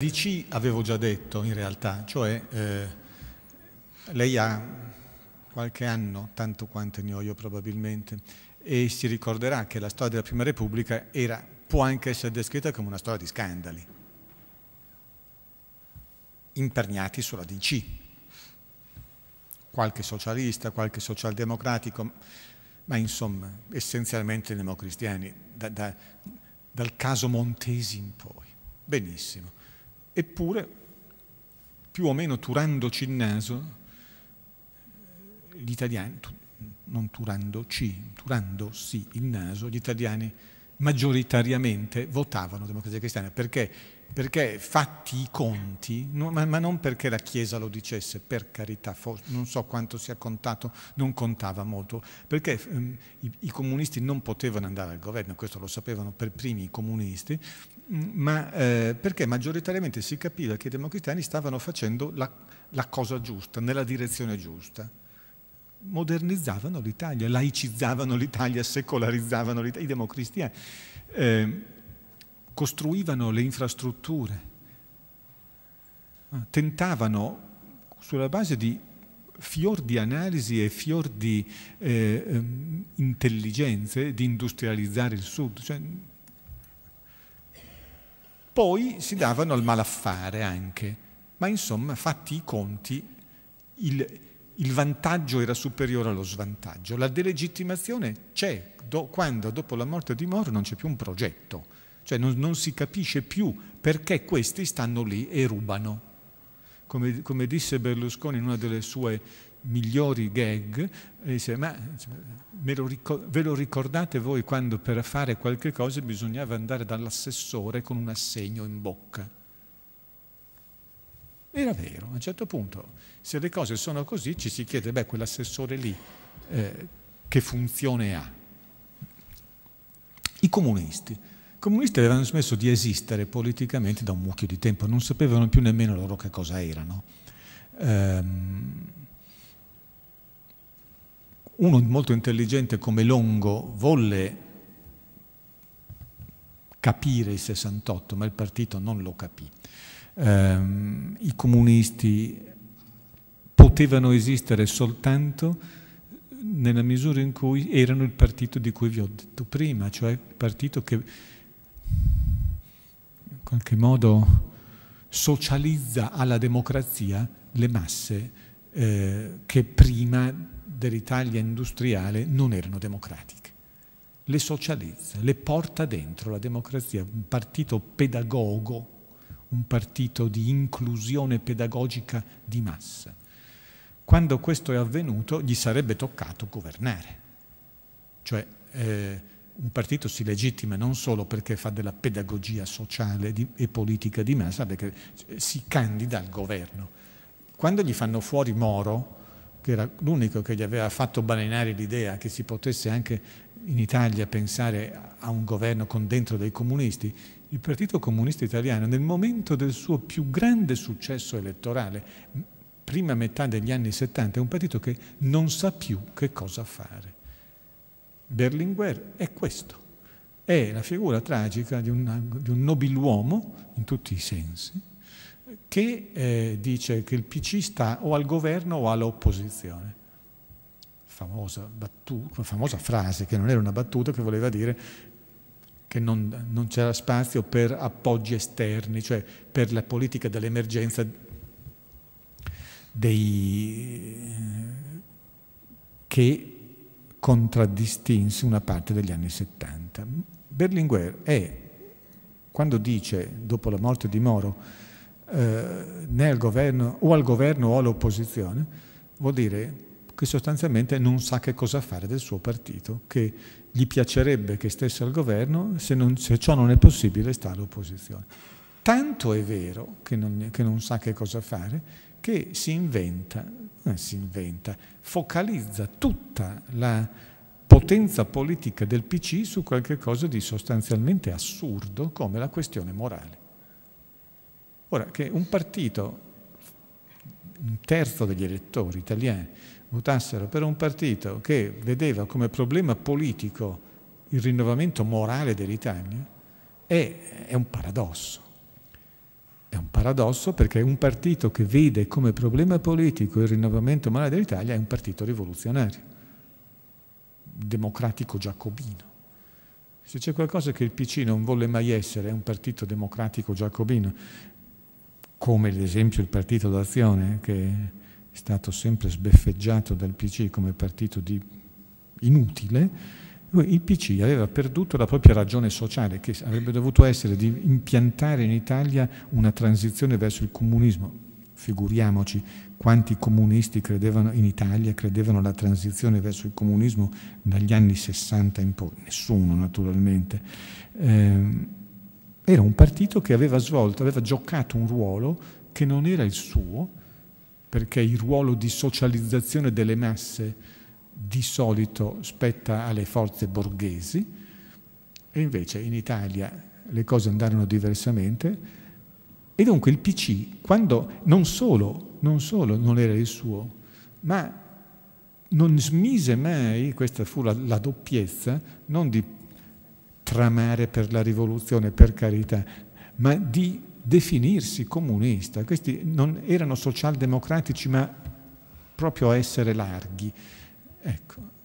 DC avevo già detto in realtà, cioè eh, lei ha qualche anno, tanto quanto ne ho io probabilmente, e si ricorderà che la storia della Prima Repubblica era, può anche essere descritta come una storia di scandali, imperniati sulla DC. Qualche socialista, qualche socialdemocratico, ma insomma essenzialmente democristiani, da, da, dal caso Montesi in poi. Benissimo. Eppure, più o meno turandoci il naso, gli italiani, non turandoci, turandosi il naso, gli italiani maggioritariamente votavano democrazia cristiana. Perché? Perché fatti i conti, ma, non perché la Chiesa lo dicesse, per carità, non so quanto sia contato, non contava molto, perché ehm, i, comunisti non potevano andare al governo, questo lo sapevano per primi i comunisti, Mm, ma eh, perché maggioritariamente si capiva che i democristiani stavano facendo la, la cosa giusta, nella direzione giusta. Modernizzavano l'Italia, laicizzavano l'Italia, secolarizzavano l'Italia, i democristiani, eh, costruivano le infrastrutture, eh, tentavano sulla base di fior di analisi e fior di eh, ehm, intelligenze di industrializzare il sud. Cioè, poi si davano al malaffare anche, ma insomma, fatti i conti, il, il vantaggio era superiore allo svantaggio. La delegittimazione c'è do, quando dopo la morte di Moro non c'è più un progetto, cioè non, non, si capisce più perché questi stanno lì e rubano. Come, come disse Berlusconi in una delle sue migliori gag e dice ma lo ricor- ve lo ricordate voi quando per fare qualche cosa bisognava andare dall'assessore con un assegno in bocca? Era vero, a un certo punto se le cose sono così ci si chiede, beh, quell'assessore lì eh, che funzione ha? I comunisti. I comunisti avevano smesso di esistere politicamente da un mucchio di tempo, non sapevano più nemmeno loro che cosa erano. Ehm, uno molto intelligente come Longo volle capire il 68, ma il partito non lo capì. Um, I comunisti potevano esistere soltanto nella misura in cui erano il partito di cui vi ho detto prima, cioè il partito che in qualche modo socializza alla democrazia le masse eh, che prima dell'Italia industriale non erano democratiche. Le socializza, le porta dentro la democrazia, un partito pedagogo, un partito di inclusione pedagogica di massa. Quando questo è avvenuto gli sarebbe toccato governare. Cioè eh, un partito si legittima non solo perché fa della pedagogia sociale di, e politica di massa, ma perché si candida al governo. Quando gli fanno fuori Moro, che era l'unico che gli aveva fatto balenare l'idea che si potesse anche in Italia pensare a un governo con dentro dei comunisti, il Partito Comunista Italiano nel momento del suo più grande successo elettorale, prima metà degli anni 70, è un partito che non sa più che cosa fare. Berlinguer è questo, è la figura tragica di, una, di un nobiluomo in tutti i sensi, che eh, dice che il PC sta o al governo o all'opposizione. Famosa, battuta, famosa frase che non era una battuta, che voleva dire che non, non c'era spazio per appoggi esterni, cioè per la politica dell'emergenza dei, che contraddistinse una parte degli anni 70. Berlinguer è, quando dice, dopo la morte di Moro, eh, governo, o al governo o all'opposizione, vuol dire che sostanzialmente non sa che cosa fare del suo partito, che gli piacerebbe che stesse al governo, se, non, se ciò non è possibile sta all'opposizione. Tanto è vero che non, che non, sa che cosa fare, che si inventa, eh, si inventa, focalizza tutta la potenza politica del PC su qualche cosa di sostanzialmente assurdo come la questione morale. Ora, che un partito, un terzo degli elettori italiani, votassero per un partito che vedeva come problema politico il rinnovamento morale dell'Italia, è, è un paradosso. È un paradosso perché un partito che vede come problema politico il rinnovamento morale dell'Italia è un partito rivoluzionario, democratico giacobino. Se c'è qualcosa che il PC non volle mai essere, è un partito democratico giacobino, come ad esempio il Partito d'Azione, che è stato sempre sbeffeggiato dal PC come partito di inutile, il PC aveva perduto la propria ragione sociale, che avrebbe dovuto essere di impiantare in Italia una transizione verso il comunismo. Figuriamoci quanti comunisti credevano in Italia, credevano alla transizione verso il comunismo dagli anni 60 in poi, nessuno naturalmente. Eh, era un partito che aveva svolto, aveva giocato un ruolo che non era il suo, perché il ruolo di socializzazione delle masse di solito spetta alle forze borghesi, e invece in Italia le cose andarono diversamente, e dunque il PC, quando non solo, non solo non era il suo, ma non smise mai, questa fu la, la doppiezza, non di tramare per la rivoluzione, per carità, ma di definirsi comunista. Questi non erano socialdemocratici, ma proprio a essere larghi. Ecco.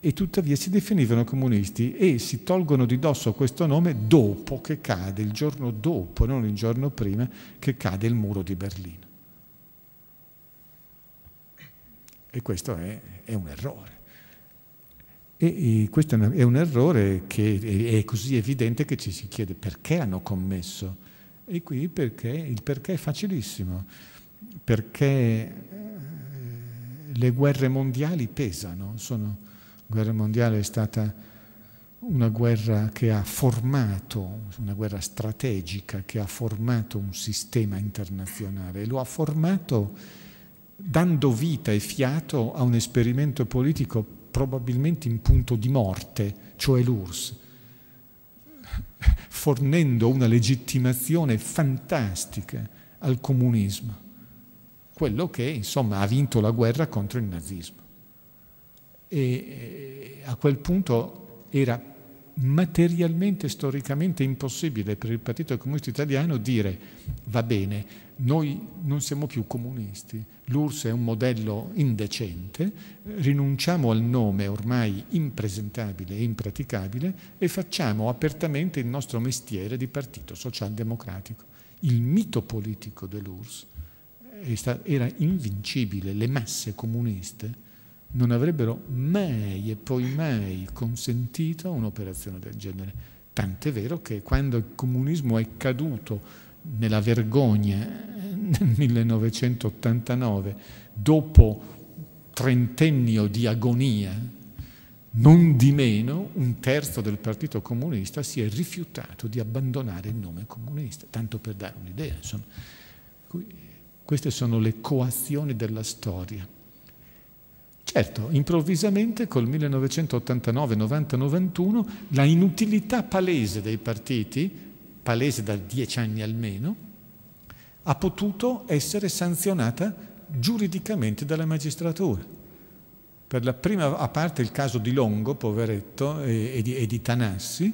E tuttavia si definivano comunisti e si tolgono di dosso questo nome dopo che cade, il giorno dopo, non il giorno prima, che cade il muro di Berlino. E questo è, è un errore. E, e questo è un, è un errore che è, così evidente che ci si chiede perché hanno commesso. E qui perché, il perché è facilissimo, perché eh, le guerre mondiali pesano. Sono, la guerra mondiale è stata una guerra che ha formato, una guerra strategica che ha formato un sistema internazionale lo ha formato dando vita e fiato a un esperimento politico probabilmente in punto di morte, cioè l'URSS, fornendo una legittimazione fantastica al comunismo, quello che insomma ha vinto la guerra contro il nazismo. E eh, a quel punto era materialmente, storicamente impossibile per il Partito Comunista Italiano dire va bene, noi non siamo più comunisti, l'URSS è un modello indecente, rinunciamo al nome ormai impresentabile e impraticabile e facciamo apertamente il nostro mestiere di partito socialdemocratico. Il mito politico dell'URSS era invincibile, le masse comuniste non avrebbero mai e poi mai consentito un'operazione del genere. Tant'è vero che quando il comunismo è caduto nella vergogna eh, nel 1989, dopo trentennio di agonia, non di meno un terzo del Partito Comunista si è rifiutato di abbandonare il nome comunista, tanto per dare un'idea. Insomma. Queste sono le coazioni della storia. Certo, improvvisamente col 1989, 90, 91 la inutilità palese dei partiti, palese da dieci anni almeno, ha potuto essere sanzionata giuridicamente dalla magistratura. Per la prima, a parte il caso di Longo, poveretto, e, e, di, e di, Tanassi,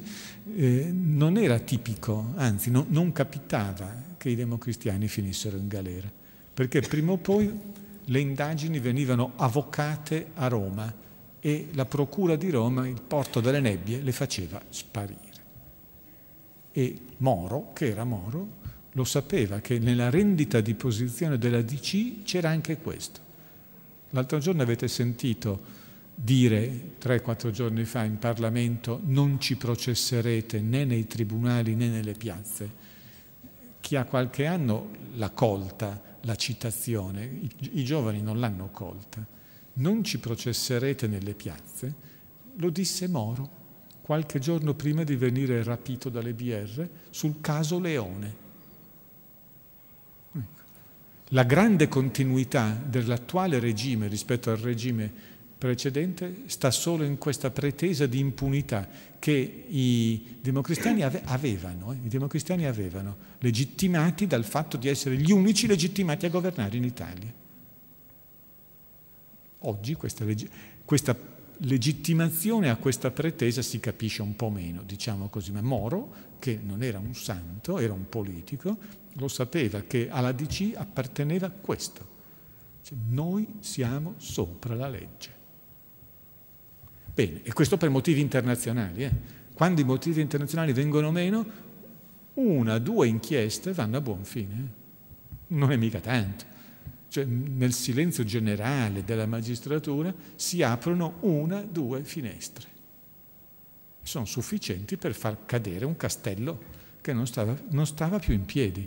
eh, non era tipico, anzi no, non capitava che i democristiani finissero in galera, perché prima o poi le indagini venivano avvocate a Roma e la procura di Roma, il porto delle nebbie, le faceva sparire. E Moro, che era Moro, lo sapeva che nella rendita di posizione della DC c'era anche questo. L'altro giorno avete sentito dire 3-4 giorni fa in Parlamento non ci processerete né nei tribunali né nelle piazze. Chi ha qualche anno l'ha colta la citazione, i, i giovani non l'hanno colta. Non ci processerete nelle piazze, lo disse Moro qualche giorno prima di venire rapito dalle BR sul caso Leone. Ecco. La grande continuità dell'attuale regime rispetto al regime precedente sta solo in questa pretesa di impunità che i democristiani avevano, eh, i democristiani avevano, legittimati dal fatto di essere gli unici legittimati a governare in Italia. Oggi questa, leg- questa legittimazione a questa pretesa si capisce un po' meno, diciamo così, ma Moro, che non era un santo, era un politico, lo sapeva che alla DC apparteneva questo. Cioè, noi siamo sopra la legge. Bene, e questo per motivi internazionali. Eh. Quando i motivi internazionali vengono meno, una, due inchieste vanno a buon fine. Eh. Non è mica tanto. Cioè, nel silenzio generale della magistratura si aprono una, due finestre. Sono sufficienti per far cadere un castello che non stava, non stava più in piedi.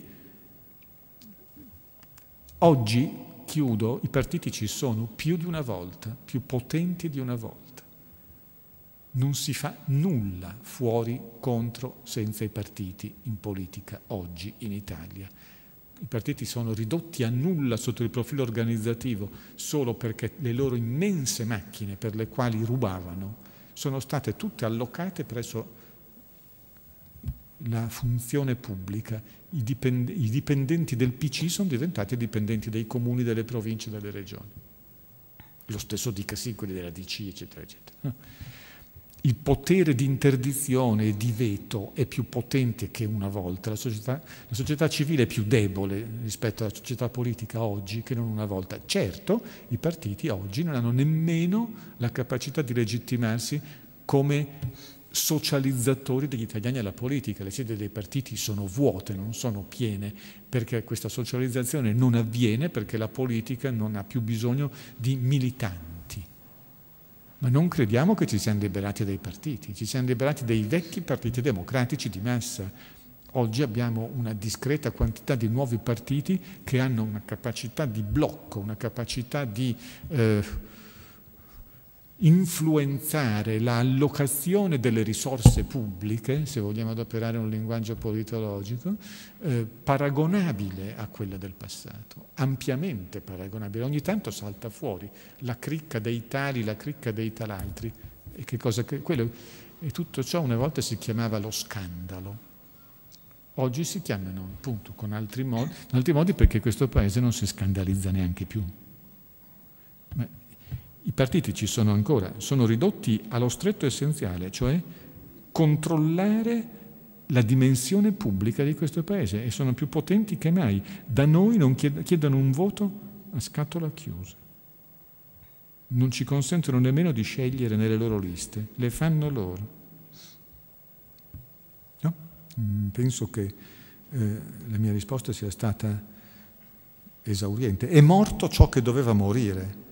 Oggi, chiudo, i partiti ci sono più di una volta, più potenti di una volta non si fa nulla fuori, contro, senza i partiti in politica oggi in Italia. I partiti sono ridotti a nulla sotto il profilo organizzativo solo perché le loro immense macchine per le quali rubavano sono state tutte allocate presso la funzione pubblica. I, dipendenti del PC sono diventati dipendenti dei comuni, delle province, delle regioni. Lo stesso dicasi quelli della DC, eccetera, eccetera il potere di interdizione e di veto è più potente che una volta, la società, la società, civile è più debole rispetto alla società politica oggi che non una volta. Certo, i partiti oggi non hanno nemmeno la capacità di legittimarsi come socializzatori degli italiani alla politica, le sedi dei partiti sono vuote, non sono piene, perché questa socializzazione non avviene perché la politica non ha più bisogno di militanti. Ma non crediamo che ci siamo liberati dai partiti, ci siamo liberati dai vecchi partiti democratici di massa. Oggi abbiamo una discreta quantità di nuovi partiti che hanno una capacità di blocco, una capacità di eh, influenzare l'allocazione delle risorse pubbliche, se vogliamo adoperare un linguaggio politologico, eh, paragonabile a quella del passato, ampiamente paragonabile. Ogni tanto salta fuori la cricca dei tali, la cricca dei tal'altri, e, che cosa, che, quello, e tutto ciò una volta si chiamava lo scandalo. Oggi si chiamano, appunto, con altri modi, altri modi perché questo paese non si scandalizza neanche più. I partiti ci sono ancora, sono ridotti allo stretto essenziale, cioè controllare la dimensione pubblica di questo paese e sono più potenti che mai. Da noi non chiedono un voto a scatola chiusa. Non ci consentono nemmeno di scegliere nelle loro liste, le fanno loro. No? Mm, penso che eh, la mia risposta sia stata esauriente. È morto ciò che doveva morire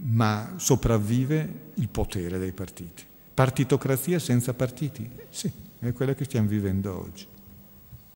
ma sopravvive il potere dei partiti. Partitocrazia senza partiti, sì, è quella che stiamo vivendo oggi.